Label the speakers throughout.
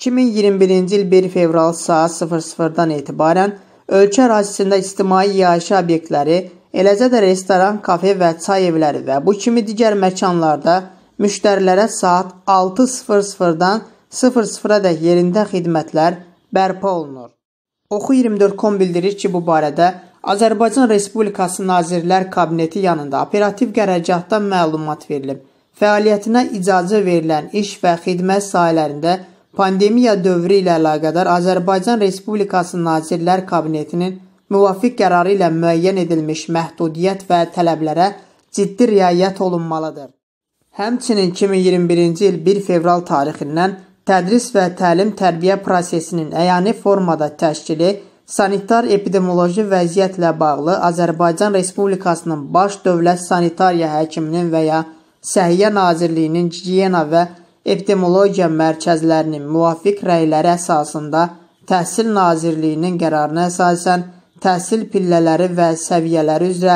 Speaker 1: 2021-ci il 1 fevral saat 00-dan etibarən ölkə ərazisində ictimai yaşı obyektləri, eləcə də restoran, kafe və çay evləri və bu kimi digər məkanlarda müştərilərə saat 6:00-dan 00-adək yerində xidmətlər bərpa olunur. Oxu24.com bildirir ki, bu barədə Azərbaycan Respublikası Nazirlər Kabineti yanında operativ qərargahdan məlumat verilib. Fəaliyyətinə icazə verilən iş və xidmət sahələrində Pandemiya dövrü ilə əlaqədar Azərbaycan Respublikası Nazirlər Kabinetinin müvafiq qərarı ilə müəyyən edilmiş məhdudiyyət və tələblərə ciddi riayət olunmalıdır. Həmçinin 2021-ci il 1 fevral tarixindən tədris və təlim-tərbiyə prosesinin əyani formada təşkili sanitar-epidemioloji vəziyyətlə bağlı Azərbaycan Respublikasının Baş Dövlət Sanitariya Həkiminin və ya Səhiyyə Nazirliyinin gigiyena və Epidemiologiya mərkəzlərinin müvafiq rəyləri əsasında Təhsil Nazirliyinin qərarına əsasən təhsil pillələri və səviyyələri üzrə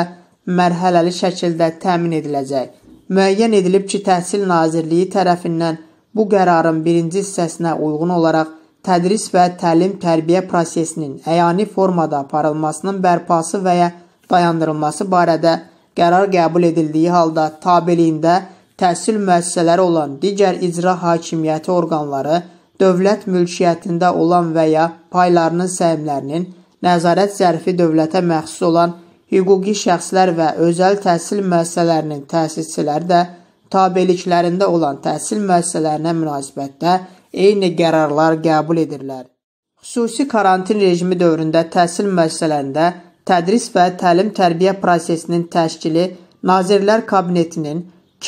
Speaker 1: mərhələli şəkildə təmin ediləcək. Müəyyən edilib ki, Təhsil Nazirliyi tərəfindən bu qərarın birinci hissəsinə uyğun olaraq tədris və təlim-tərbiyə prosesinin əyani formada aparılmasının bərpası və ya dayandırılması barədə qərar qəbul edildiyi halda tabeliyində təhsil müəssisələri olan digər icra hakimiyyəti orqanları dövlət mülkiyyətində olan və ya paylarının səhmlərinin nəzarət zərfi dövlətə məxsus olan hüquqi şəxslər və özəl təhsil müəssisələrinin təsisçiləri də tabeliklərində olan təhsil müəssisələrinə münasibətdə eyni qərarlar qəbul edirlər. Xüsusi karantin rejimi dövründə təhsil müəssisələrində tədris və təlim-tərbiyə prosesinin təşkili Nazirlər Kabinetinin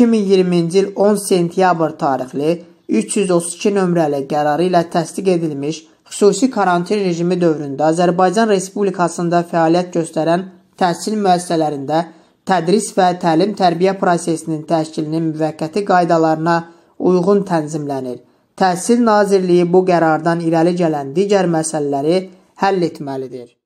Speaker 1: 2020-ci il 10 sentyabr tarixli 332 nömrəli qərarı ilə təsdiq edilmiş xüsusi karantin rejimi dövründə Azərbaycan Respublikasında fəaliyyət göstərən təhsil müəssisələrində tədris və təlim-tərbiyə prosesinin təşkilinin müvəqqəti qaydalarına uyğun tənzimlənir. Təhsil Nazirliyi bu qərardan irəli gələn digər məsələləri həll etməlidir.